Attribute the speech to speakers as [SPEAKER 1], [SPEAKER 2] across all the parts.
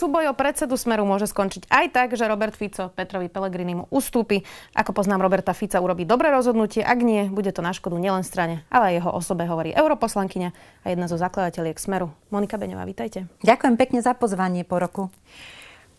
[SPEAKER 1] súboj o predsedu Smeru môže skončiť aj tak, že Robert Fico Petrovi Pelegrini mu ustúpi. Ako poznám Roberta Fica, urobí dobré rozhodnutie. Ak nie, bude to na škodu nielen strane, ale aj jeho osobe, hovorí europoslankyňa a jedna zo zakladateľiek Smeru. Monika Beňová, vítajte.
[SPEAKER 2] Ďakujem pekne za pozvanie po roku.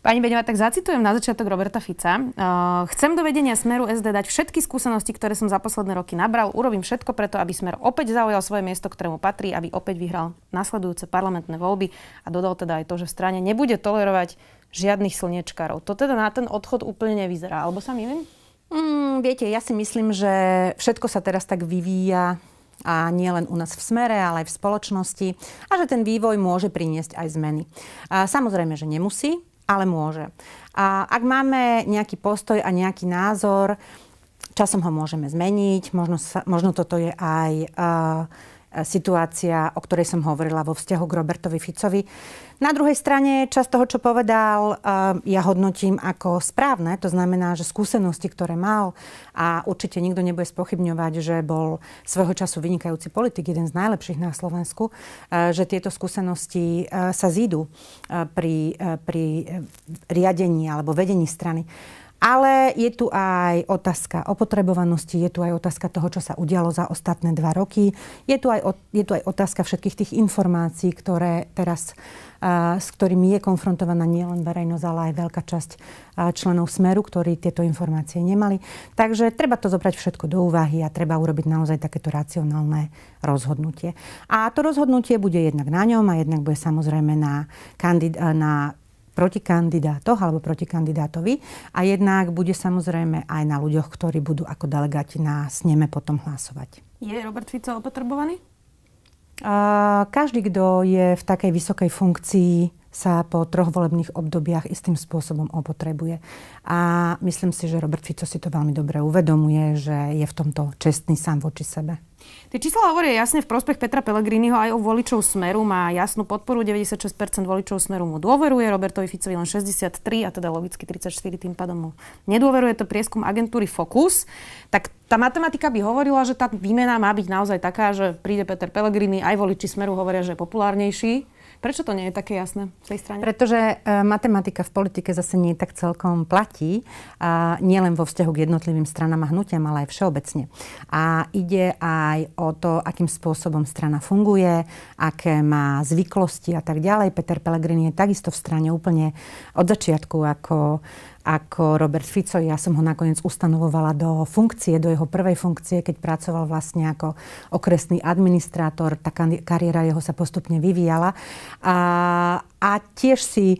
[SPEAKER 1] Pani Beňová, tak zacitujem na začiatok Roberta Fica. Uh, chcem do vedenia Smeru SD dať všetky skúsenosti, ktoré som za posledné roky nabral. Urobím všetko preto, aby Smer opäť zaujal svoje miesto, ktorému patrí, aby opäť vyhral nasledujúce parlamentné voľby a dodal teda aj to, že v strane nebude tolerovať žiadnych slniečkarov. To teda na ten odchod úplne nevyzerá, alebo sa milím? Mm,
[SPEAKER 2] viete, ja si myslím, že všetko sa teraz tak vyvíja a nie len u nás v smere, ale aj v spoločnosti a že ten vývoj môže priniesť aj zmeny. A samozrejme, že nemusí, ale môže. A ak máme nejaký postoj a nejaký názor, časom ho môžeme zmeniť, možno, sa, možno toto je aj uh, situácia, o ktorej som hovorila vo vzťahu k Robertovi Ficovi. Na druhej strane, čas toho, čo povedal, eh, ja hodnotím ako správne. To znamená, že skúsenosti, ktoré mal, a určite nikto nebude spochybňovať, že bol svojho času vynikajúci politik, jeden z najlepších na Slovensku, eh, že tieto skúsenosti eh, sa zídu pri, pri riadení alebo vedení strany. Ale je tu aj otázka opotrebovanosti, je tu aj otázka toho, čo sa udialo za ostatné dva roky. Je tu aj, je tu aj otázka všetkých tých informácií, ktoré teraz, s ktorými je konfrontovaná nielen verejnosť, ale aj veľká časť členov Smeru, ktorí tieto informácie nemali. Takže treba to zobrať všetko do úvahy a treba urobiť naozaj takéto racionálne rozhodnutie. A to rozhodnutie bude jednak na ňom a jednak bude samozrejme na, kandid- na proti kandidátoch alebo proti kandidátovi a jednak bude samozrejme aj na ľuďoch, ktorí budú ako delegáti na sneme potom hlasovať. Je Robert Fico opotrebovaný? Uh, každý, kto je v takej vysokej funkcii, sa po troch volebných obdobiach istým spôsobom opotrebuje. A myslím si, že Robert Fico si to veľmi dobre uvedomuje, že je v tomto čestný sám voči sebe.
[SPEAKER 1] Tie čísla hovoria jasne v prospech Petra Pellegriniho aj o voličov Smeru. Má jasnú podporu, 96% voličov Smeru mu dôveruje, Robertovi Ficovi len 63 a teda logicky 34 tým pádom mu nedôveruje. To prieskum agentúry Focus. Tak tá matematika by hovorila, že tá výmena má byť naozaj taká, že príde Peter Pellegrini, aj voliči Smeru hovoria, že je populárnejší Prečo to nie je také jasné v tej strane? Pretože
[SPEAKER 2] uh, matematika v politike zase nie tak celkom platí, a nielen vo vzťahu k jednotlivým stranám a hnutiam, ale aj všeobecne. A ide aj o to, akým spôsobom strana funguje, aké má zvyklosti a tak ďalej. Peter Pellegrini je takisto v strane úplne od začiatku ako ako Robert Fico. Ja som ho nakoniec ustanovovala do funkcie, do jeho prvej funkcie, keď pracoval vlastne ako okresný administrátor. Tá kariéra jeho sa postupne vyvíjala. A, a tiež si e,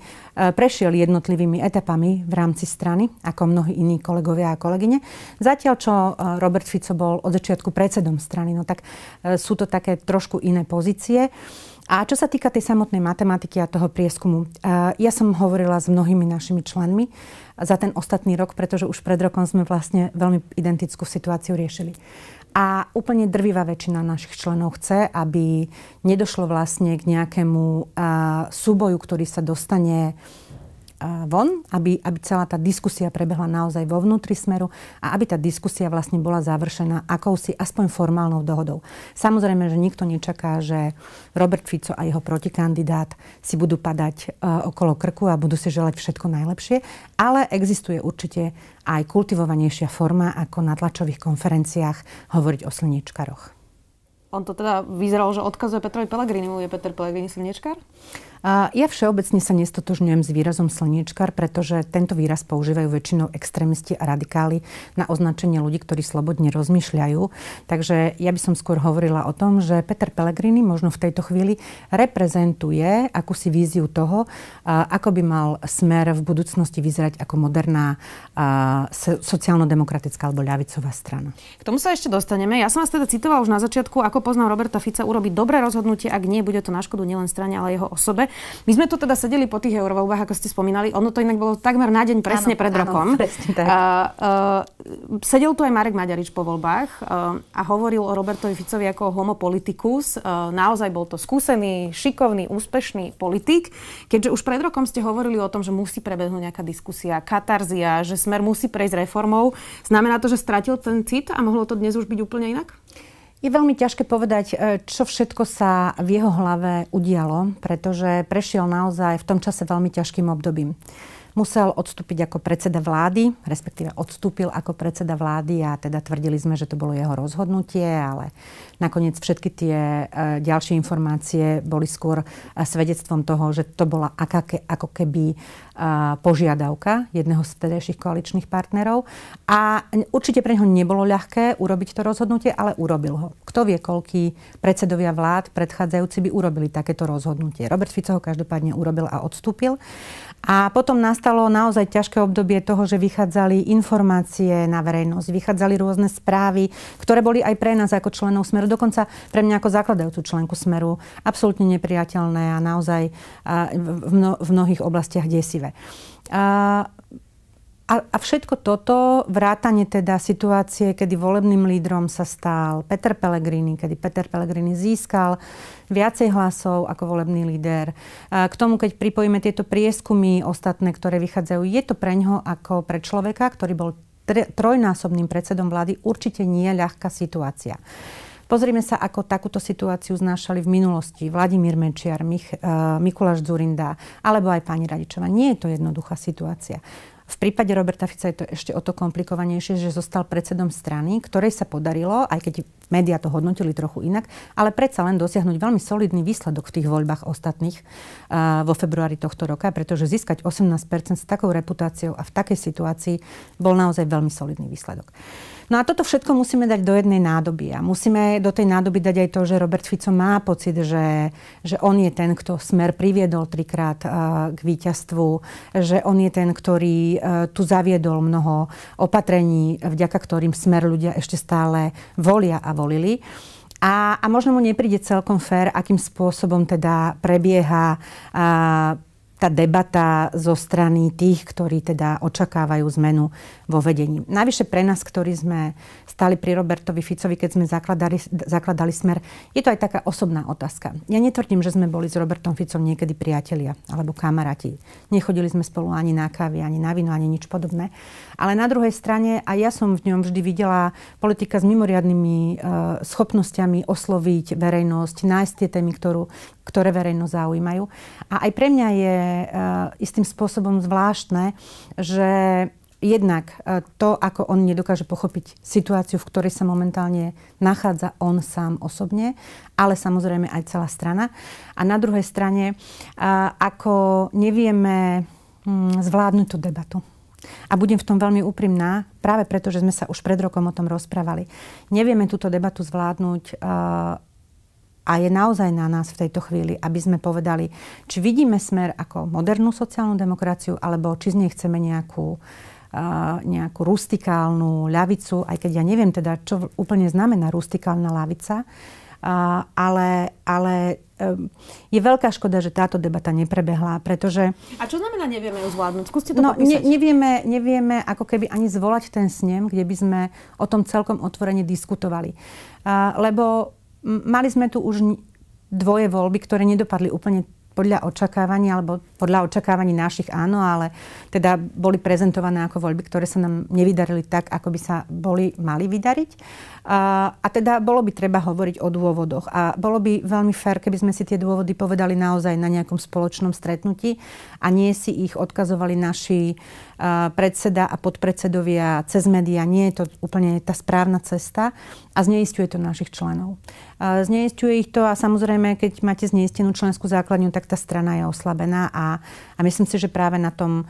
[SPEAKER 2] prešiel jednotlivými etapami v rámci strany, ako mnohí iní kolegovia a kolegyne. Zatiaľ, čo e, Robert Fico bol od začiatku predsedom strany, no tak e, sú to také trošku iné pozície. A čo sa týka tej samotnej matematiky a toho prieskumu, eh, ja som hovorila s mnohými našimi členmi za ten ostatný rok, pretože už pred rokom sme vlastne veľmi identickú situáciu riešili. A úplne drvivá väčšina našich členov chce, aby nedošlo vlastne k nejakému eh, súboju, ktorý sa dostane von, aby, aby celá tá diskusia prebehla naozaj vo vnútri smeru a aby tá diskusia vlastne bola završená akousi aspoň formálnou dohodou. Samozrejme, že nikto nečaká, že Robert Fico a jeho protikandidát si budú padať uh, okolo krku a budú si želať všetko najlepšie, ale existuje určite aj kultivovanejšia forma, ako na tlačových konferenciách hovoriť o slniečkaroch.
[SPEAKER 1] On to teda vyzeral, že odkazuje Petrovi Pelegrinimu. Je Peter Pelegrini slniečkar?
[SPEAKER 2] Ja všeobecne sa nestotožňujem s výrazom slniečkar, pretože tento výraz používajú väčšinou extrémisti a radikáli na označenie ľudí, ktorí slobodne rozmýšľajú. Takže ja by som skôr hovorila o tom, že Peter Pellegrini možno v tejto chvíli reprezentuje akúsi víziu toho, ako by mal smer v budúcnosti vyzerať ako moderná sociálno-demokratická alebo ľavicová strana. K
[SPEAKER 1] tomu sa ešte dostaneme. Ja som vás teda citoval už na začiatku, ako poznám Roberta Fica urobiť dobré rozhodnutie, ak nie, bude to na škodu nielen strane, ale jeho osobe my sme tu teda sedeli po tých eurovoľbách, ako ste spomínali. Ono to inak bolo takmer na deň presne áno, pred áno, rokom. Presne tak. uh, sedel tu aj Marek Maďarič po voľbách uh, a hovoril o Robertovi Ficovi ako o homo Uh, naozaj bol to skúsený, šikovný, úspešný politik. Keďže už pred rokom ste hovorili o tom, že musí prebehnúť nejaká diskusia, katarzia, že smer musí prejsť reformou, znamená to, že stratil ten cit a mohlo to dnes už byť úplne inak?
[SPEAKER 2] Je veľmi ťažké povedať, e, čo všetko sa v jeho hlave udialo, pretože prešiel naozaj v tom čase veľmi ťažkým obdobím musel odstúpiť ako predseda vlády, respektíve odstúpil ako predseda vlády a teda tvrdili sme, že to bolo jeho rozhodnutie, ale nakoniec všetky tie e, ďalšie informácie boli skôr e, svedectvom toho, že to bola akáke, ako keby e, požiadavka jedného z vtedajších koaličných partnerov. A určite pre neho nebolo ľahké urobiť to rozhodnutie, ale urobil ho. Kto vie, koľký predsedovia vlád predchádzajúci by urobili takéto rozhodnutie. Robert Fico ho každopádne urobil a odstúpil. A potom nastalo naozaj ťažké obdobie toho, že vychádzali informácie na verejnosť, vychádzali rôzne správy, ktoré boli aj pre nás ako členov Smeru, dokonca pre mňa ako zakladajúcu členku Smeru, absolútne nepriateľné a naozaj v mnohých oblastiach desivé. A, a všetko toto, vrátanie teda situácie, kedy volebným lídrom sa stal Peter Pellegrini, kedy Peter Pellegrini získal viacej hlasov ako volebný líder. A k tomu, keď pripojíme tieto prieskumy ostatné, ktoré vychádzajú, je to pre ňoho ako pre človeka, ktorý bol trojnásobným predsedom vlády, určite nie ľahká situácia. Pozrime sa, ako takúto situáciu znášali v minulosti Vladimír Mečiar, Mich, uh, Mikuláš Zurinda alebo aj pani Radičová. Nie je to jednoduchá situácia. V prípade Roberta Fica je to ešte o to komplikovanejšie, že zostal predsedom strany, ktorej sa podarilo, aj keď médiá to hodnotili trochu inak, ale predsa len dosiahnuť veľmi solidný výsledok v tých voľbách ostatných uh, vo februári tohto roka, pretože získať 18% s takou reputáciou a v takej situácii bol naozaj veľmi solidný výsledok. No a toto všetko musíme dať do jednej nádoby. A musíme do tej nádoby dať aj to, že Robert Fico má pocit, že, že on je ten, kto smer priviedol trikrát eh, k víťazstvu, že on je ten, ktorý eh, tu zaviedol mnoho opatrení, vďaka ktorým smer ľudia ešte stále volia a volili. A, a možno mu nepríde celkom fér, akým spôsobom teda prebieha uh, tá debata zo strany tých, ktorí teda očakávajú zmenu vo vedení. Najvyššie pre nás, ktorí sme stali pri Robertovi Ficovi, keď sme zakladali, zakladali smer, je to aj taká osobná otázka. Ja netvrdím, že sme boli s Robertom Ficom niekedy priatelia alebo kamaráti. Nechodili sme spolu ani na kávy, ani na vino, ani nič podobné. Ale na druhej strane, aj ja som v ňom vždy videla politika s mimoriadnými e, schopnosťami osloviť verejnosť, nájsť tie témy, ktorú ktoré verejno zaujímajú. A aj pre mňa je e, istým spôsobom zvláštne, že jednak e, to, ako on nedokáže pochopiť situáciu, v ktorej sa momentálne nachádza on sám osobne, ale samozrejme aj celá strana. A na druhej strane, e, ako nevieme mm, zvládnuť tú debatu. A budem v tom veľmi úprimná, práve preto, že sme sa už pred rokom o tom rozprávali. Nevieme túto debatu zvládnuť a je naozaj na nás v tejto chvíli, aby sme povedali, či vidíme smer ako modernú sociálnu demokraciu, alebo či z nej chceme nejakú nejakú rustikálnu ľavicu, aj keď ja neviem teda, čo úplne znamená rustikálna ľavica, ale, ale e, je veľká škoda, že táto debata neprebehla, pretože...
[SPEAKER 1] A čo znamená nevieme ju zvládnuť? Skúste to no, popísať. ne, nevieme,
[SPEAKER 2] nevieme ako keby ani zvolať ten snem, kde by sme o tom celkom otvorene diskutovali. Lebo mali sme tu už dvoje voľby, ktoré nedopadli úplne podľa očakávania, alebo podľa očakávaní našich áno, ale teda boli prezentované ako voľby, ktoré sa nám nevydarili tak, ako by sa boli mali vydariť. A, a teda bolo by treba hovoriť o dôvodoch. A bolo by veľmi fér, keby sme si tie dôvody povedali naozaj na nejakom spoločnom stretnutí a nie si ich odkazovali naši predseda a podpredsedovia cez médiá. Nie je to úplne tá správna cesta a zneistuje to našich členov. Zneistuje ich to a samozrejme, keď máte zneistenú členskú základňu, tak tá strana je oslabená a, a myslím si, že práve na tom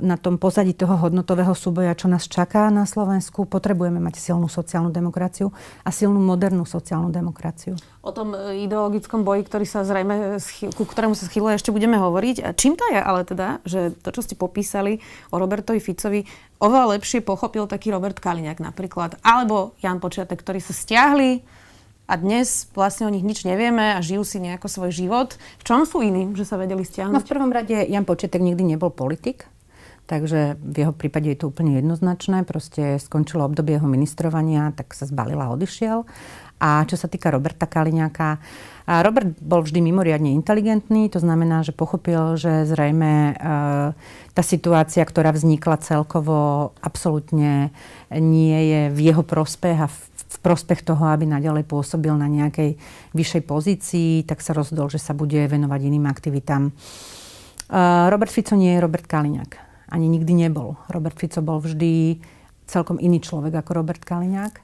[SPEAKER 2] na tom pozadí toho hodnotového súboja, čo nás čaká na Slovensku, potrebujeme mať silnú sociálnu demokraciu a silnú modernú sociálnu demokraciu.
[SPEAKER 1] O tom e, ideologickom boji, ktorý sa zrejme, ku ktorému sa schýluje, ešte budeme hovoriť. A čím to je ale teda, že to, čo ste popísali o Robertovi Ficovi, oveľa lepšie pochopil taký Robert Kaliňák napríklad, alebo Jan Počiatek, ktorí sa stiahli a dnes vlastne o nich nič nevieme a žijú si nejako svoj život. V čom sú iní, že sa vedeli stiahnuť? No v
[SPEAKER 2] prvom rade Jan Početek nikdy nebol politik, takže v jeho prípade je to úplne jednoznačné. Proste skončilo obdobie jeho ministrovania, tak sa zbalila a odišiel. A čo sa týka Roberta Kaliňáka, Robert bol vždy mimoriadne inteligentný, to znamená, že pochopil, že zrejme e, tá situácia, ktorá vznikla celkovo, absolútne nie je v jeho prospech a v prospech toho, aby naďalej pôsobil na nejakej vyššej pozícii, tak sa rozhodol, že sa bude venovať iným aktivitám. E, Robert Fico nie je Robert Kaliňák. Ani nikdy nebol. Robert Fico bol vždy celkom iný človek ako Robert Kaliňák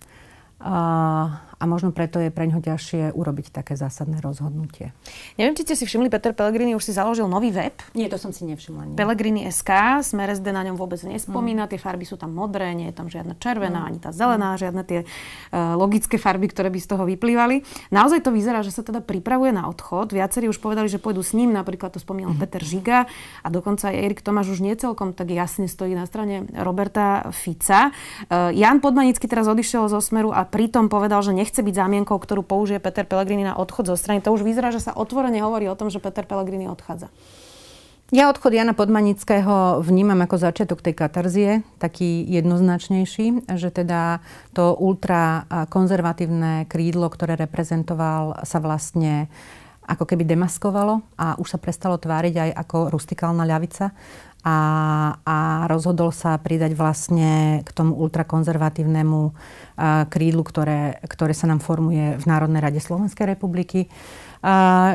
[SPEAKER 2] a možno preto je pre ňo ťažšie urobiť také zásadné rozhodnutie.
[SPEAKER 1] Neviem, či ste si všimli, Peter Pellegrini už si založil nový web. Nie, to som si nevšimla. Nie. SK, Smer SD na ňom vôbec nespomína, mm. tie farby sú tam modré, nie je tam žiadna červená, mm. ani tá zelená, mm. žiadne tie uh, logické farby, ktoré by z toho vyplývali. Naozaj to vyzerá, že sa teda pripravuje na odchod. Viacerí už povedali, že pôjdu s ním, napríklad to spomínal mm. Peter Žiga a dokonca aj Erik Tomáš už nie celkom tak jasne stojí na strane Roberta Fica. Uh, e, Jan Podmanický teraz odišiel zo Smeru a pritom povedal, že nech nechce byť zámienkou, ktorú použije Peter Pellegrini na odchod zo strany. To už vyzerá, že sa otvorene hovorí o tom, že Peter Pellegrini odchádza.
[SPEAKER 2] Ja odchod Jana Podmanického vnímam ako začiatok tej katarzie, taký jednoznačnejší, že teda to ultrakonzervatívne krídlo, ktoré reprezentoval, sa vlastne ako keby demaskovalo a už sa prestalo tváriť aj ako rustikálna ľavica, a, a rozhodol sa pridať vlastne k tomu ultrakonzervatívnemu e, krídlu, ktoré, ktoré sa nám formuje v Národnej rade Slovenskej republiky. E,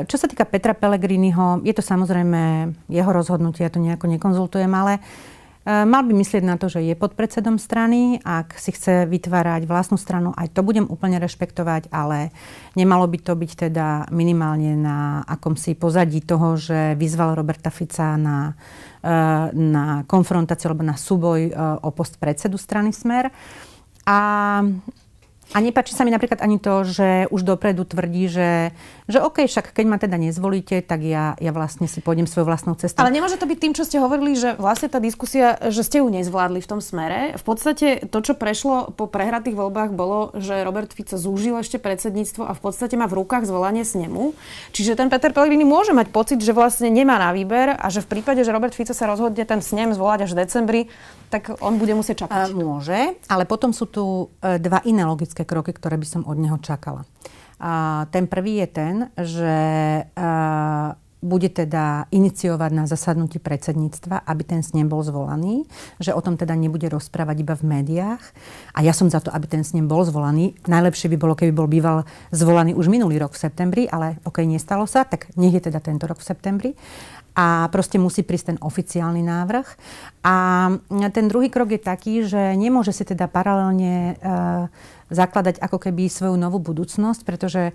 [SPEAKER 2] čo sa týka Petra Pellegriniho, je to samozrejme jeho rozhodnutie, ja to nejako nekonzultujem, ale uh, E, mal by myslieť na to, že je pod predsedom strany, ak si chce vytvárať vlastnú stranu, aj to budem úplne rešpektovať, ale nemalo by to byť teda minimálne na akomsi pozadí toho, že vyzval Roberta Fica na, e, na konfrontáciu alebo na súboj e, o post predsedu strany Smer. A a nepáči sa mi napríklad ani to, že už dopredu tvrdí, že, že OK, však keď ma teda nezvolíte, tak ja, ja vlastne si pôjdem svojou vlastnou cestou. Ale
[SPEAKER 1] nemôže to byť tým, čo ste hovorili, že vlastne tá diskusia, že ste ju nezvládli v tom smere. V podstate to, čo prešlo po prehratých voľbách, bolo, že Robert Fico zúžil ešte predsedníctvo a v podstate má v rukách zvolanie snemu. Čiže ten Peter Pellegrini môže mať pocit, že vlastne nemá na výber a že v prípade, že Robert Fico sa rozhodne ten
[SPEAKER 2] snem zvolať až v decembri, tak on bude musieť čakať. Môže, ale potom sú tu e, dva iné logické kroky, ktoré by som od neho čakala. A ten prvý je ten, že bude teda iniciovať na zasadnutí predsedníctva, aby ten snem bol zvolaný, že o tom teda nebude rozprávať iba v médiách. A ja som za to, aby ten snem bol zvolaný. Najlepšie by bolo, keby bol býval zvolaný už minulý rok v septembri, ale ok, nestalo sa, tak nech je teda tento rok v septembri a proste musí prísť ten oficiálny návrh. A ten druhý krok je taký, že nemôže si teda paralelne uh, zakladať ako keby svoju novú budúcnosť, pretože uh,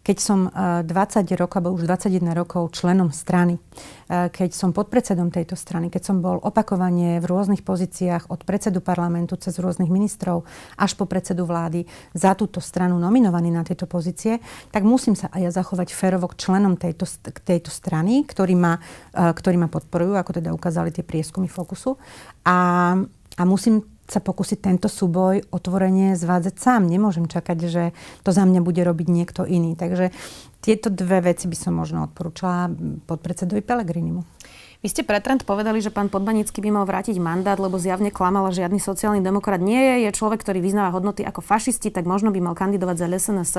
[SPEAKER 2] keď som 20 e, rokov, alebo už 21 rokov členom strany, e, keď som podpredsedom tejto strany, keď som bol opakovane v rôznych pozíciách od predsedu parlamentu cez rôznych ministrov až po predsedu vlády za túto stranu nominovaný na tieto pozície, tak musím sa aj ja zachovať férovo k členom tejto, k tejto strany, ktorí ma, e, ktorí ma podporujú, ako teda ukázali tie prieskumy Fokusu. A, a musím sa pokúsiť tento súboj otvorene zvádzať sám. Nemôžem čakať, že to za mňa bude robiť niekto iný. Takže tieto dve veci by som možno odporúčala podpredsedovi Pelegrinimu.
[SPEAKER 1] Vy ste pre trend povedali, že pán Podbanický by mal vrátiť mandát, lebo zjavne klamal, že žiadny sociálny demokrat nie je. Je človek, ktorý vyznáva hodnoty ako fašisti, tak možno by mal kandidovať za SNS.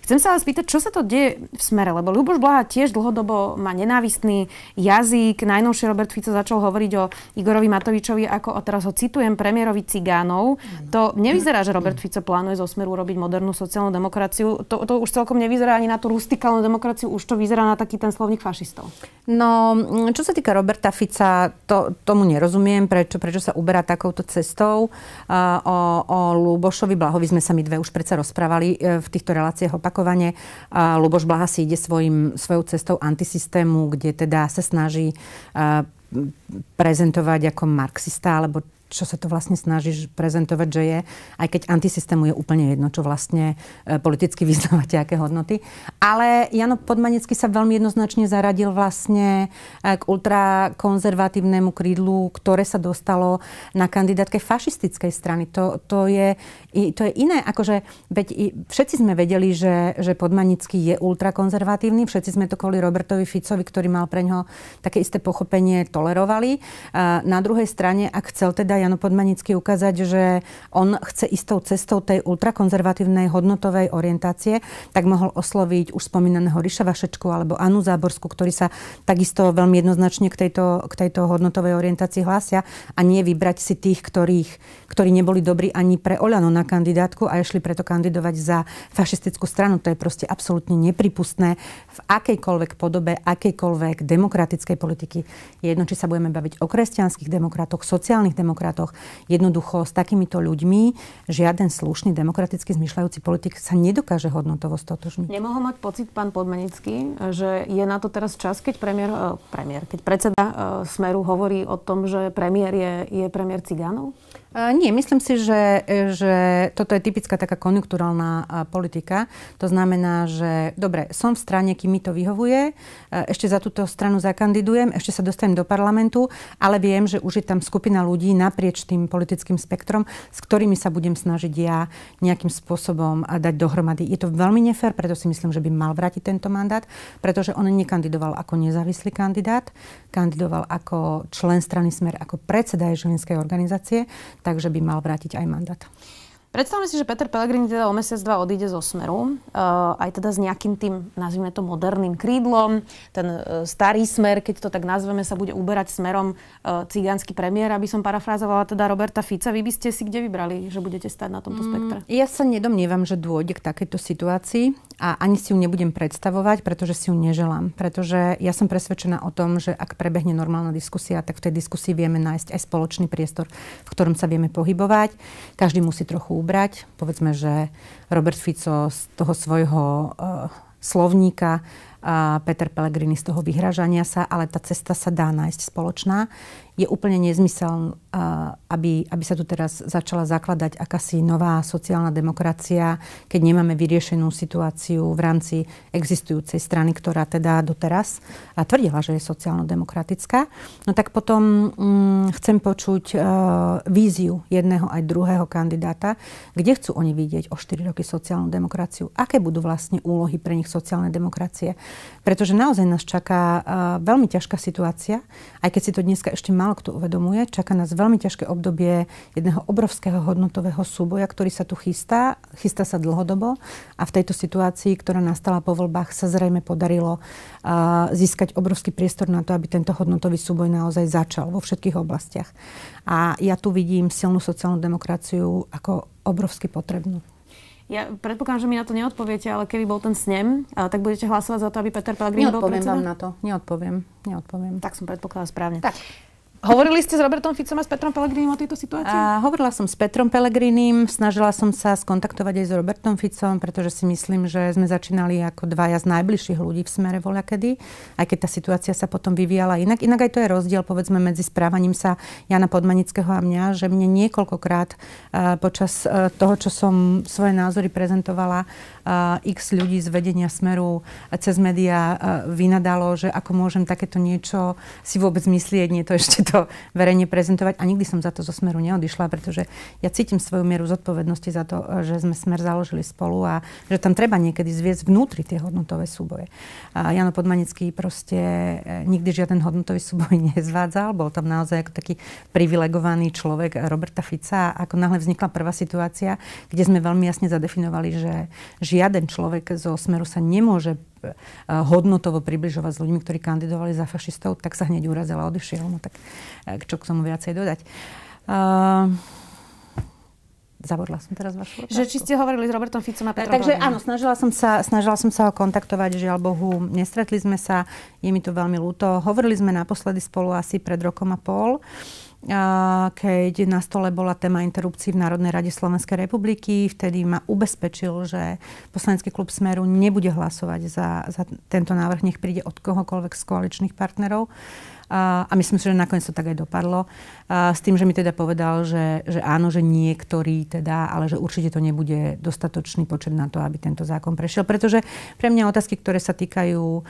[SPEAKER 1] Chcem sa vás spýtať, čo sa to deje v smere, lebo Ľuboš Blaha tiež dlhodobo má nenávistný jazyk. Najnovšie Robert Fico začal hovoriť o Igorovi Matovičovi ako, o teraz ho citujem, premiérovi cigánov. To nevyzerá, že Robert Fico plánuje zo smeru robiť modernú sociálnu demokraciu. To, to už celkom nevyzerá ani na tú rustikálnu demokraciu, už to vyzerá na taký ten slovník fašistov.
[SPEAKER 2] No, čo sa týka Roberta Fica, to, tomu nerozumiem, prečo, prečo sa uberá takouto cestou. O, o Lubošovi Blahovi sme sa my dve už predsa rozprávali e, v týchto reláciách opakovane. Luboš Blaha si ide svojim, svojou cestou antisystému, kde teda sa snaží prezentovať ako marxista, alebo čo sa to vlastne snažíš prezentovať, že je, aj keď antisystému je úplne jedno, čo vlastne e, politicky vyznávate, aké hodnoty. Ale Jano Podmanecký sa veľmi jednoznačne zaradil vlastne e, k ultrakonzervatívnemu krídlu, ktoré sa dostalo na kandidátke fašistickej strany. To, to, je, to je iné, akože veď všetci sme vedeli, že, že Podmanický je ultrakonzervatívny, všetci sme to kvôli Robertovi Ficovi, ktorý mal pre ňo také isté pochopenie, tolerovali. E, na druhej strane, ak chcel teda Janu Podmanický ukázať, že on chce istou cestou tej ultrakonzervatívnej hodnotovej orientácie, tak mohol osloviť už spomínaného Ríša Vašečku alebo Anu Záborsku, ktorí sa takisto veľmi jednoznačne k tejto, k tejto hodnotovej orientácii hlásia a nie vybrať si tých, ktorých, ktorí neboli dobrí ani pre Oľano na kandidátku a išli preto kandidovať za fašistickú stranu. To je proste absolútne nepripustné v akejkoľvek podobe, akejkoľvek demokratickej politiky. jedno, či sa budeme baviť o kresťanských demokratoch, sociálnych demokratoch, demokratoch. Jednoducho s takýmito ľuďmi žiaden slušný demokraticky zmyšľajúci politik sa nedokáže hodnotovo stotožniť.
[SPEAKER 1] Nemohol mať pocit pán Podmanický, že je na to teraz čas, keď premiér, eh, premiér keď predseda eh, Smeru hovorí o tom, že premiér je, je premiér cigánov?
[SPEAKER 2] E, nie, myslím si, že, e, že toto je typická taká konjunkturálna e, politika. To znamená, že dobre, som v strane, kým mi to vyhovuje, ešte za túto stranu zakandidujem, ešte sa dostanem do parlamentu, ale viem, že už je tam skupina ľudí naprieč tým politickým spektrom, s ktorými sa budem snažiť ja nejakým spôsobom dať dohromady. Je to veľmi nefér, preto si myslím, že by mal vrátiť tento mandát, pretože on nekandidoval ako nezávislý kandidát, kandidoval ako člen strany Smer, ako predseda Ježilinskej organizácie takže by mal vrátiť aj mandát. Predstavme si, že Peter
[SPEAKER 1] Pellegrini teda o mesiac, dva odíde zo Smeru, eh, aj teda s nejakým tým, nazvime to, moderným krídlom. Ten eh, starý Smer, keď to tak nazveme, sa bude uberať smerom eh, cigánsky premiér, aby som parafrázovala teda Roberta Fica. Vy by ste si kde vybrali, že budete stať na tomto mm, spektre?
[SPEAKER 2] Ja sa nedomnievam, že dôjde k takejto situácii a ani si ju nebudem predstavovať, pretože si ju neželám. Pretože ja som presvedčená o tom, že ak prebehne normálna diskusia, tak v tej diskusii vieme nájsť aj spoločný priestor, v ktorom sa vieme pohybovať. Každý musí trochu ubrať. Povedzme, že Robert Fico z toho svojho uh, slovníka, eh, Peter Pellegrini z toho vyhražania sa, ale tá cesta sa dá nájsť spoločná je úplne nezmysel, aby, aby sa tu teraz začala zakladať akási nová sociálna demokracia, keď nemáme vyriešenú situáciu v rámci existujúcej strany, ktorá teda doteraz tvrdila, že je sociálno-demokratická. No tak potom hm, chcem počuť uh, víziu jedného aj druhého kandidáta, kde chcú oni vidieť o 4 roky sociálnu demokraciu, aké budú vlastne úlohy pre nich sociálne demokracie. Pretože naozaj nás čaká uh, veľmi ťažká situácia, aj keď si to dneska ešte malo málo kto uvedomuje, čaká nás veľmi ťažké obdobie jedného obrovského hodnotového súboja, ktorý sa tu chystá, chystá sa dlhodobo a v tejto situácii, ktorá nastala po voľbách, sa zrejme podarilo získať obrovský priestor na to, aby tento hodnotový súboj naozaj začal vo všetkých oblastiach. A ja tu vidím silnú sociálnu demokraciu ako obrovsky potrebnú.
[SPEAKER 1] Ja predpokladám, že mi na to neodpoviete, ale keby bol ten snem, tak budete hlasovať za to, aby Peter Pellegrini bol predseda? Neodpoviem vám na
[SPEAKER 2] to. Neodpoviem. Neodpoviem. Tak som predpokladala správne. Tak. Hovorili ste s
[SPEAKER 1] Robertom Ficom a s Petrom Pelegrinim o tejto situácii?
[SPEAKER 2] A, hovorila som s Petrom Pelegrinim, snažila som sa skontaktovať aj s Robertom Ficom, pretože si myslím, že sme začínali ako dvaja z najbližších ľudí v smere voľa kedy, aj keď tá situácia sa potom vyvíjala inak. Inak aj to je rozdiel, povedzme, medzi správaním sa Jana Podmanického a mňa, že mne niekoľkokrát uh, počas uh, toho, čo som svoje názory prezentovala, uh, x ľudí z vedenia smeru cez médiá vynadalo, že ako môžem takéto niečo si vôbec myslieť, nie to ešte to verejne prezentovať a nikdy som za to zo smeru neodišla, pretože ja cítim svoju mieru zodpovednosti za to, eh, že sme smer založili spolu a že tam treba niekedy zviesť vnútri tie hodnotové súboje. A Jano Podmanický proste eh, nikdy žiaden hodnotový súboj nezvádzal, bol tam naozaj ako taký privilegovaný človek Roberta Fica a ako náhle vznikla prvá situácia, kde sme veľmi jasne zadefinovali, že žiaden človek zo smeru sa nemôže Eh, hodnotovo približovať s ľuďmi, ktorí kandidovali za fašistov, tak sa hneď urazila a odišiel. No tak eh, čo k tomu viacej dodať. Uh, eh, Zabudla som teraz vašu otázku. Že či ste
[SPEAKER 1] hovorili s Robertom Ficom a Petrom Takže áno,
[SPEAKER 2] snažila som, sa, snažila som sa ho kontaktovať, žiaľ Bohu, nestretli sme sa, je mi to veľmi ľúto. Hovorili sme naposledy spolu asi pred rokom a pol. Uh, keď na stole bola téma interrupcií v Národnej rade Slovenskej republiky. Vtedy ma ubezpečil, že poslanecký klub Smeru nebude hlasovať za, za tento návrh, nech príde od kohokoľvek z koaličných partnerov a, a myslím si, že nakoniec to tak aj dopadlo. A, s tým, že mi teda povedal, že, že áno, že niektorí teda, ale že určite to nebude dostatočný počet na to, aby tento zákon prešiel. Pretože pre mňa otázky, ktoré sa týkajú e,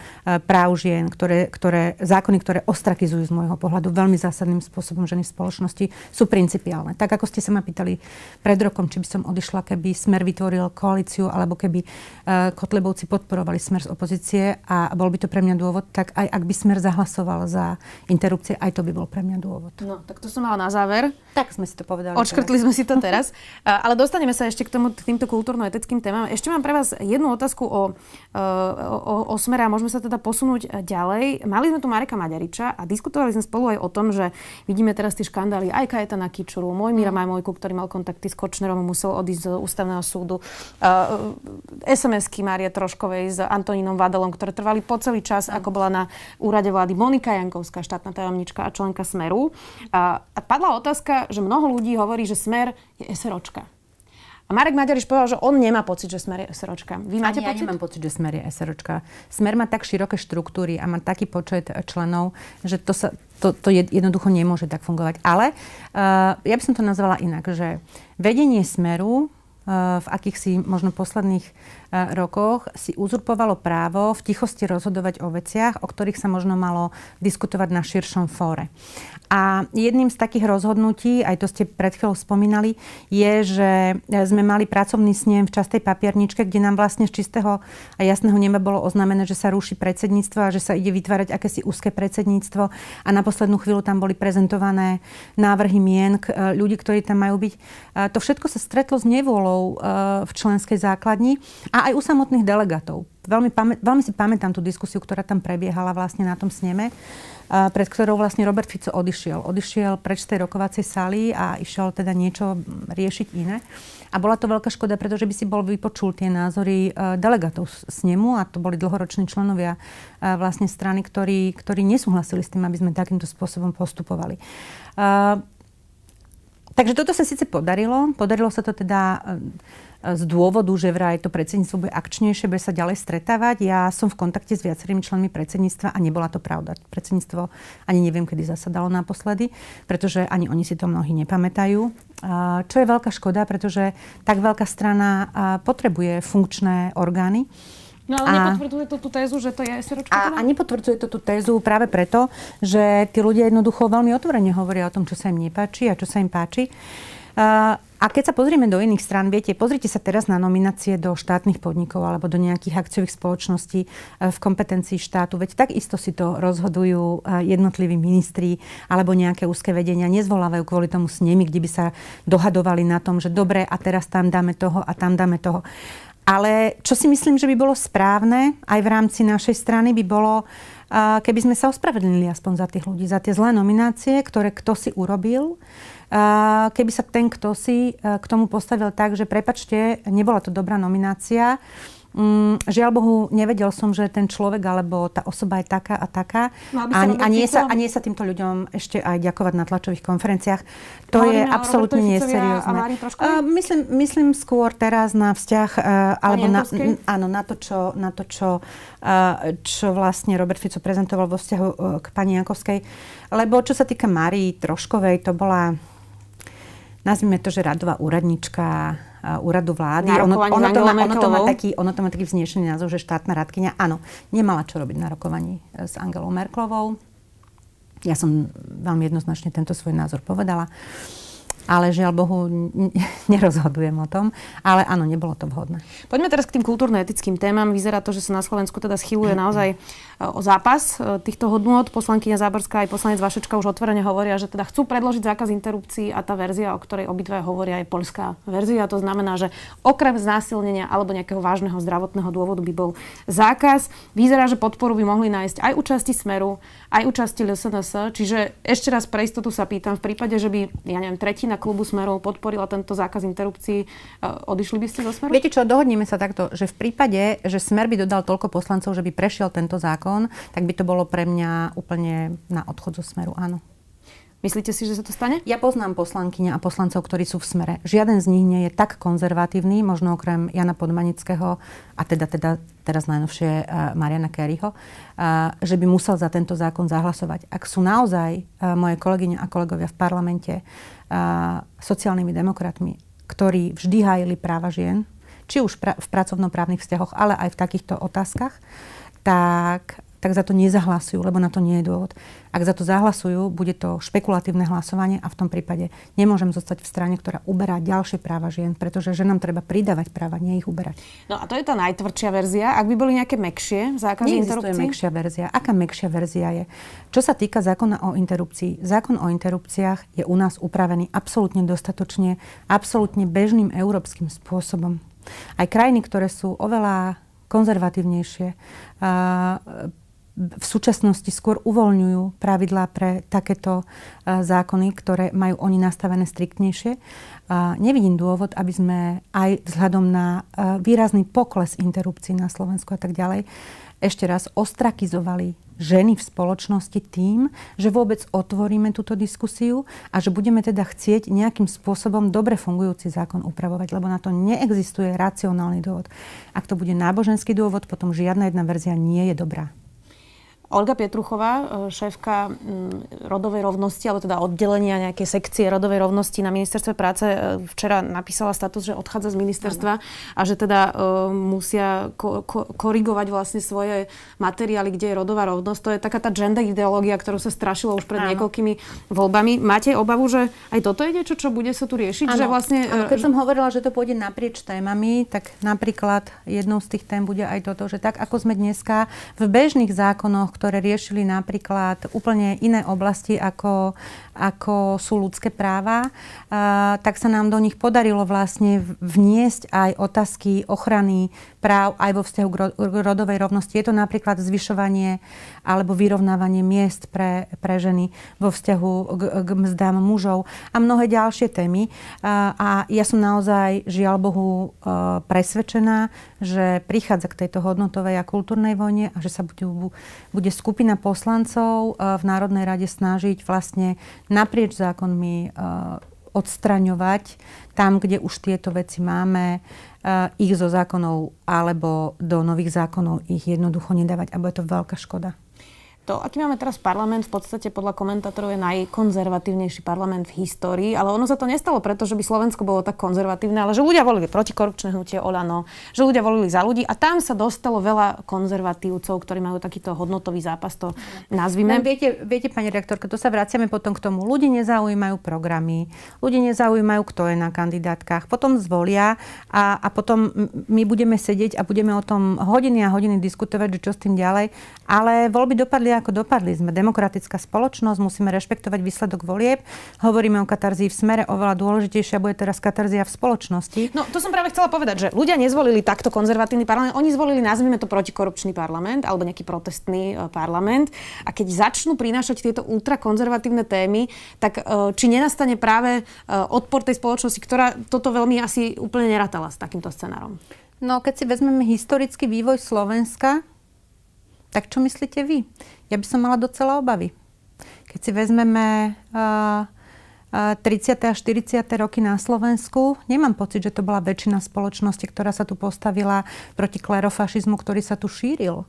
[SPEAKER 2] práv žien, ktoré, ktoré, zákony, ktoré ostrakizujú z môjho pohľadu veľmi zásadným spôsobom ženy v spoločnosti, sú principiálne. Tak ako ste sa ma pýtali pred rokom, či by som odišla, keby Smer vytvoril koalíciu, alebo keby uh, Kotlebovci podporovali Smer z opozície a bol by to pre mňa dôvod, tak aj ak by Smer zahlasoval za interrupcie, aj to by bol pre mňa dôvod.
[SPEAKER 1] No, tak to som mala na záver. Tak sme si to povedali. Odškrtli teraz. sme si to teraz. Ale dostaneme sa ešte k, tomu, k týmto kultúrno-etickým témam. Ešte mám pre vás jednu otázku o, o, o, o smere a môžeme sa teda posunúť ďalej. Mali sme tu Mareka Maďariča a diskutovali sme spolu aj o tom, že vidíme teraz tie škandály aj Kajeta na Kičuru, môj Mira Majmojku, ktorý mal kontakty s Kočnerom, musel odísť z ústavného súdu. Uh, e, SMS-ky Márie Troškovej s Antonínom Vadelom, ktoré trvali po celý čas, ako bola na úrade vlády Monika Jankovská, štátna tajomnička a členka Smeru. A, a padla otázka, že mnoho ľudí hovorí, že Smer je SROčka. A Marek Maďariš povedal,
[SPEAKER 2] že on nemá pocit, že Smer je SROčka. Vy máte Ani pocit? Ja nemám pocit, že Smer je SROčka. Smer má tak široké štruktúry a má taký počet eh, členov, že to, sa, to, to jednoducho nemôže tak fungovať. Ale uh, ja by som to nazvala inak, že vedenie Smeru eh, v akýchsi možno posledných rokoch si uzurpovalo právo v tichosti rozhodovať o veciach, o ktorých sa možno malo diskutovať na širšom fóre. A jedným z takých rozhodnutí, aj to ste pred chvíľou spomínali, je, že e, sme mali pracovný snem v častej papierničke, kde nám vlastne z čistého a jasného neba bolo oznámené, že sa ruší predsedníctvo a že sa ide vytvárať akési úzke predsedníctvo. A na poslednú chvíľu tam boli prezentované návrhy mien k e, ľudí, ktorí tam majú byť. To všetko sa stretlo s nevôľou e, v členskej základni a aj u samotných delegátov. Veľmi, pamä, veľmi si pamätám tú diskusiu, ktorá tam prebiehala vlastne na tom sneme, uh, pred ktorou vlastne Robert Fico odišiel. Odišiel preč z tej rokovacej sály a išiel teda niečo mm, riešiť iné. A bola to veľká škoda, pretože by si bol vypočul tie názory uh, eh, delegátov s nemu a to boli dlhoroční členovia uh, vlastne strany, ktorí, ktorí nesúhlasili s tým, aby sme takýmto spôsobom postupovali. Uh, takže toto sa síce podarilo. Podarilo sa to teda z dôvodu, že vraj to predsedníctvo bude akčnejšie, bude sa ďalej stretávať. Ja som v kontakte s viacerými členmi predsedníctva a nebola to pravda. Predsedníctvo ani neviem, kedy zasadalo naposledy, pretože ani oni si to mnohí nepamätajú. Čo je veľká škoda, pretože tak veľká strana potrebuje funkčné orgány.
[SPEAKER 1] No ale a, nepotvrdzuje to tú tézu, že to je SROčka? A,
[SPEAKER 2] a nepotvrdzuje to tú tézu práve preto, že tí ľudia jednoducho veľmi otvorene hovoria o tom, čo sa im nepáči a čo sa im páči. Uh, a keď sa pozrieme do iných strán, viete, pozrite sa teraz na nominácie do štátnych podnikov alebo do nejakých akciových spoločností e, v kompetencii štátu. Veď takisto si to rozhodujú e, jednotliví ministri alebo nejaké úzke vedenia. Nezvolávajú kvôli tomu s nimi, kde by sa dohadovali na tom, že dobre, a teraz tam dáme toho a tam dáme toho. Ale čo si myslím, že by bolo správne aj v rámci našej strany, by bolo uh, keby sme sa ospravedlnili aspoň za tých ľudí, za tie zlé nominácie, ktoré kto si urobil, keby sa ten kto si e, k tomu postavil tak, že prepačte, nebola to dobrá nominácia, Mm, žiaľ Bohu, nevedel som, že ten človek alebo tá osoba je taká a taká. No, a, a, nie sa, a nie sa týmto ľuďom ešte aj ďakovať na tlačových konferenciách. To Hovoríme no, je no, absolútne teda neseriózne. Uh, myslím, myslím skôr teraz na vzťah, uh, alebo na, n, áno, na to, čo, na to čo, uh, čo vlastne Robert Fico prezentoval vo vzťahu uh, k pani Jankovskej. Lebo čo sa týka Marii Troškovej, to bola, nazvime to, že radová úradnička Eh, úradu vlády. Ono, ono, to má, ono, to má taký, ono to má taký vznešený názov, že štátna radkynia, áno, nemala čo robiť na rokovaní eh, s Angelou Merklovou. Ja som veľmi jednoznačne tento svoj názor povedala. Uh, ale žiaľ Bohu, nerozhodujem o tom. Ale áno, nebolo to vhodné.
[SPEAKER 1] Poďme teraz k tým kultúrno-etickým témam. Vyzerá to, že sa na Slovensku teda schyluje naozaj e, o zápas e, týchto hodnôt. Poslankyňa Záborská aj poslanec Vašečka už otvorene hovoria, že teda chcú predložiť zákaz interrupcií a tá verzia, o ktorej obidve hovoria, je polská verzia. To znamená, že okrem znásilnenia alebo nejakého vážneho zdravotného dôvodu by bol zákaz. Vyzerá, že podporu by mohli nájsť aj u časti Smeru, aj u časti LSNS. Čiže ešte raz pre istotu sa pýtam, v prípade, že by, ja neviem, tretina klubu Smerov podporila tento zákaz interrupcií, e, odišli by ste zo Smeru?
[SPEAKER 2] Viete čo, dohodneme sa takto, že v prípade, že Smer by dodal toľko poslancov, že by prešiel tento zákon, tak by to bolo pre mňa úplne na odchod zo Smeru, áno. Myslíte si, že sa to stane? Ja poznám poslankyne a poslancov, ktorí sú v smere. Žiaden z nich nie je tak konzervatívny, možno okrem Jana Podmanického a teda, teda teraz najnovšie uh, Mariana Kerryho, uh, že by musel za tento zákon zahlasovať. Ak sú naozaj uh, moje kolegyne a kolegovia v parlamente uh, sociálnymi demokratmi, ktorí vždy hájili práva žien, či už pra- v pracovnoprávnych vzťahoch, ale aj v takýchto otázkach, tak tak za to nezahlasujú, lebo na to nie je dôvod. Ak za to zahlasujú, bude to špekulatívne hlasovanie a v tom prípade nemôžem zostať v strane, ktorá uberá ďalšie práva žien, pretože ženám treba pridávať práva, nie ich uberať.
[SPEAKER 1] No a to je tá najtvrdšia verzia. Ak by boli nejaké mekšie zákazy interrupcií? mekšia
[SPEAKER 2] verzia. Aká mekšia verzia je? Čo sa týka zákona o interrupcii, zákon o interrupciách je u nás upravený absolútne dostatočne, absolútne bežným európskym spôsobom. Aj krajiny, ktoré sú oveľa konzervatívnejšie, uh, v súčasnosti skôr uvoľňujú pravidlá pre takéto e, zákony, ktoré majú oni nastavené striktnejšie. Nevidím dôvod, aby sme aj vzhľadom na e, výrazný pokles interrupcií na Slovensku a tak ďalej, ešte raz ostrakizovali ženy v spoločnosti tým, že vôbec otvoríme túto diskusiu a že budeme teda chcieť nejakým spôsobom dobre fungujúci zákon upravovať, lebo na to neexistuje racionálny dôvod. Ak to bude náboženský dôvod, potom žiadna jedna verzia nie je dobrá.
[SPEAKER 1] Olga Pietruchová, e, šéfka rodovej rovnosti, alebo teda oddelenia nejakej sekcie rodovej rovnosti na ministerstve práce, e, včera napísala status, že odchádza z ministerstva a že teda e, musia ko- ko- korigovať vlastne svoje materiály, kde je rodová rovnosť. To je taká tá gender ideológia, ktorú sa strašilo už pred ano. niekoľkými voľbami. Máte obavu, že aj toto je niečo, čo bude sa tu riešiť? Ano. Že vlastne, ano. Keď že... som
[SPEAKER 2] hovorila, že to pôjde naprieč témami, tak napríklad jednou z tých tém bude aj toto, že tak ako sme dneska v bežných zákonoch, ktoré riešili napríklad úplne iné oblasti, ako, ako sú ľudské práva, tak sa nám do nich podarilo vlastne vniesť aj otázky ochrany práv aj vo vzťahu k rodovej rovnosti. Je to napríklad zvyšovanie alebo vyrovnávanie miest pre, pre ženy vo vzťahu k, k mzdám mužov a mnohé ďalšie témy. A ja som naozaj, žiaľ Bohu, e, presvedčená, že prichádza k tejto hodnotovej a kultúrnej vojne a že sa bude, bude skupina poslancov e, v Národnej rade snažiť vlastne naprieč zákonmi e, odstraňovať tam, kde už tieto veci máme, e, ich zo zákonov alebo do nových zákonov ich jednoducho nedávať a bude to veľká škoda
[SPEAKER 1] to, aký máme teraz parlament, v podstate podľa komentátorov je najkonzervatívnejší parlament v histórii, ale ono sa to nestalo preto, že by Slovensko bolo tak konzervatívne, ale že ľudia volili protikorupčné hnutie Olano, že ľudia volili za ľudí a tam sa dostalo veľa konzervatívcov, ktorí majú takýto hodnotový
[SPEAKER 2] zápas, to nazvime. No, viete, viete, pani rektorka, to sa vraciame potom k tomu. Ľudia nezaujímajú programy, ľudí nezaujímajú, kto je na kandidátkach, potom zvolia a, a potom my budeme sedieť a budeme o tom hodiny a hodiny diskutovať, že čo s tým ďalej, ale voľby dopadli dopadli, ako dopadli. Sme demokratická spoločnosť, musíme rešpektovať výsledok volieb. Hovoríme o katarzii v smere, oveľa dôležitejšia bude teraz katarzia v spoločnosti. No to som práve chcela povedať, že
[SPEAKER 1] ľudia nezvolili takto konzervatívny parlament, oni zvolili, nazvime to protikorupčný parlament alebo nejaký protestný e, parlament. A keď začnú prinášať tieto ultrakonzervatívne témy, tak e, či nenastane práve e, odpor tej spoločnosti, ktorá toto veľmi asi úplne neratala s takýmto scenárom?
[SPEAKER 2] No keď si vezmeme historický vývoj Slovenska, tak čo myslíte vy? ja by som mala docela obavy. Keď si vezmeme uh, eh, 30. Eh, a 40. roky na Slovensku. Nemám pocit, že to bola väčšina spoločnosti, ktorá sa tu postavila proti klerofašizmu, ktorý sa tu šíril.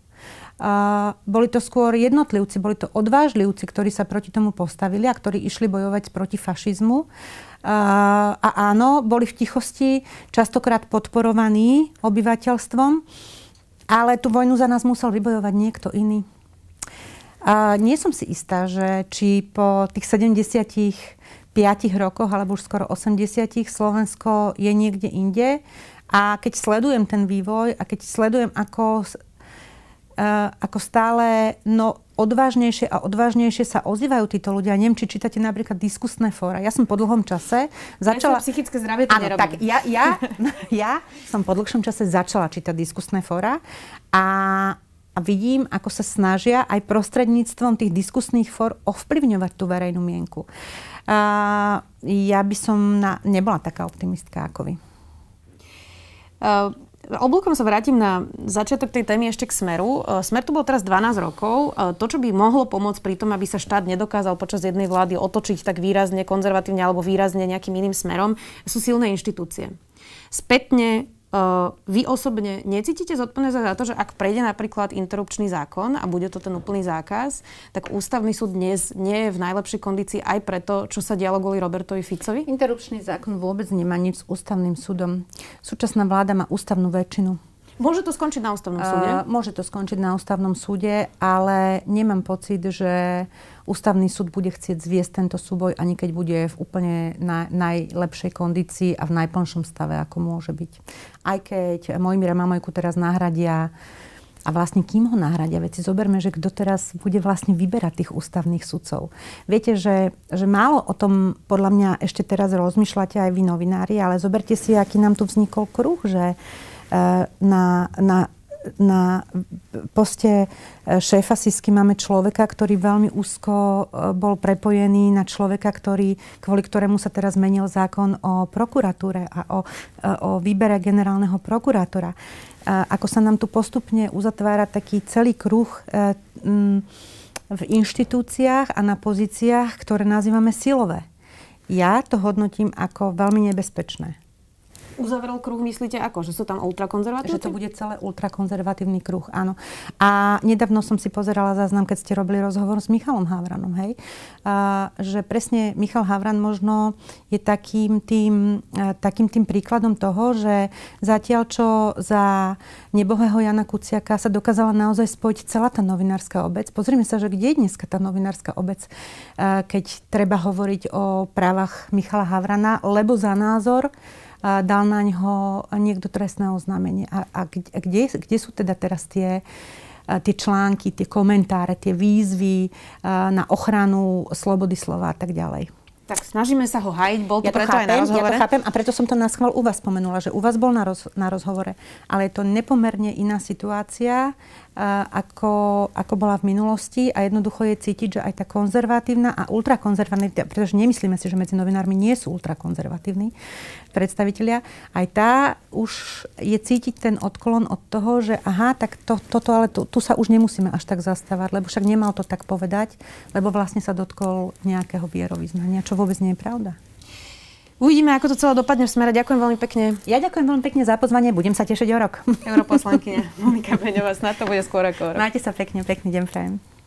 [SPEAKER 2] Uh, boli to skôr jednotlivci, boli to odvážlivci, ktorí sa proti tomu postavili a ktorí išli bojovať proti fašizmu. Uh, a áno, boli v tichosti, častokrát podporovaní obyvateľstvom, ale tú vojnu za nás musel vybojovať niekto iný. A nie som si istá, že či po tých 75 rokoch, alebo už skoro 80 Slovensko je niekde inde. A keď sledujem ten vývoj a keď sledujem, ako, e, ako stále no, odvážnejšie a odvážnejšie sa ozývajú títo ľudia. Neviem, či čítate napríklad diskusné fóra. Ja som po dlhom čase začala... Ja psychické zdravie to ano, tak ja, ja, ja som po dlhšom čase začala čítať diskusné fóra a a vidím, ako sa snažia aj prostredníctvom tých diskusných fór ovplyvňovať tú verejnú mienku. A ja by som na, nebola taká optimistka ako vy.
[SPEAKER 1] Uh, Oblúkom sa vrátim na začiatok tej témy ešte k Smeru. Smer tu bol teraz 12 rokov. To, čo by mohlo pomôcť pri tom, aby sa štát nedokázal počas jednej vlády otočiť tak výrazne konzervatívne alebo výrazne nejakým iným smerom, sú silné inštitúcie. Spätne Eh, vy osobne necítite zodpovednosť za to, že ak prejde napríklad interrupčný zákon a bude to ten úplný zákaz, tak ústavný súd dnes nie je v najlepšej kondícii aj preto, čo sa dialo kvôli
[SPEAKER 2] Robertovi Ficovi? Interrupčný zákon vôbec nemá nič s ústavným súdom. Súčasná vláda má ústavnú väčšinu. Môže to skončiť na ústavnom súde? Uh, môže to skončiť na ústavnom súde, ale nemám pocit, že ústavný súd bude chcieť zviesť tento súboj, ani keď bude v úplne na, najlepšej kondícii a v najplnšom stave, ako môže byť. Aj keď Mojmira Mamojku teraz nahradia a vlastne kým ho nahradia? Veď si zoberme, že kto teraz bude vlastne vyberať tých ústavných sudcov. Viete, že, že málo o tom podľa mňa ešte teraz rozmýšľate aj vy novinári, ale zoberte si, aký nám tu vznikol kruh, že uh, Eh, na, na na poste eh, šéfa Sisky máme človeka, ktorý veľmi úzko eh, bol prepojený na človeka, ktorý, kvôli ktorému sa teraz zmenil zákon o prokuratúre a o, o výbere generálneho prokurátora. Ako sa nám tu postupne uzatvára taký celý kruh mm, v inštitúciách a na pozíciách, ktoré nazývame silové. Ja to hodnotím ako veľmi nebezpečné uzavrel kruh, myslíte ako? Že sú tam ultrakonzervatívci? Že to bude celé ultrakonzervatívny kruh, áno. A nedávno som si pozerala záznam, keď ste robili rozhovor s Michalom Havranom, hej? A, že presne Michal Havran možno je takým tým, e, takým tým príkladom toho, že zatiaľ čo za nebohého Jana Kuciaka sa dokázala naozaj spojiť celá tá novinárska obec. Pozrime sa, že kde je dneska tá novinárska obec, e, keď treba hovoriť o právach Michala Havrana, lebo za názor, dal na ňo niekto trestné oznámenie. A, a kde, kde sú teda teraz tie tie články, tie komentáre, tie výzvy na ochranu slobody slova a tak ďalej. Tak snažíme
[SPEAKER 1] sa ho hajiť, bol to ja to preto chápem, aj na rozhovore. Ja to
[SPEAKER 2] chápem a preto som to na schvál u vás spomenula, že u vás bol na, roz, na rozhovore. Ale je to nepomerne iná situácia, ako, ako bola v minulosti a jednoducho je cítiť, že aj tá konzervatívna a ultrakonzervatívna, pretože nemyslíme si, že medzi novinármi nie sú ultrakonzervatívni predstavitelia, aj tá už je cítiť ten odklon od toho, že aha, tak to, toto, ale tu, tu sa už nemusíme až tak zastávať, lebo však nemal to tak povedať, lebo vlastne sa dotkol nejakého vierovýznania, čo vôbec nie je pravda. Uvidíme, ako to celé dopadne v smere. Ďakujem veľmi pekne. Ja ďakujem veľmi pekne za pozvanie. Budem sa tešiť o rok. Europoslankyňa Monika
[SPEAKER 1] Beňová, snad to bude skôr ako rok.
[SPEAKER 2] Máte sa pekne, pekný deň prajem.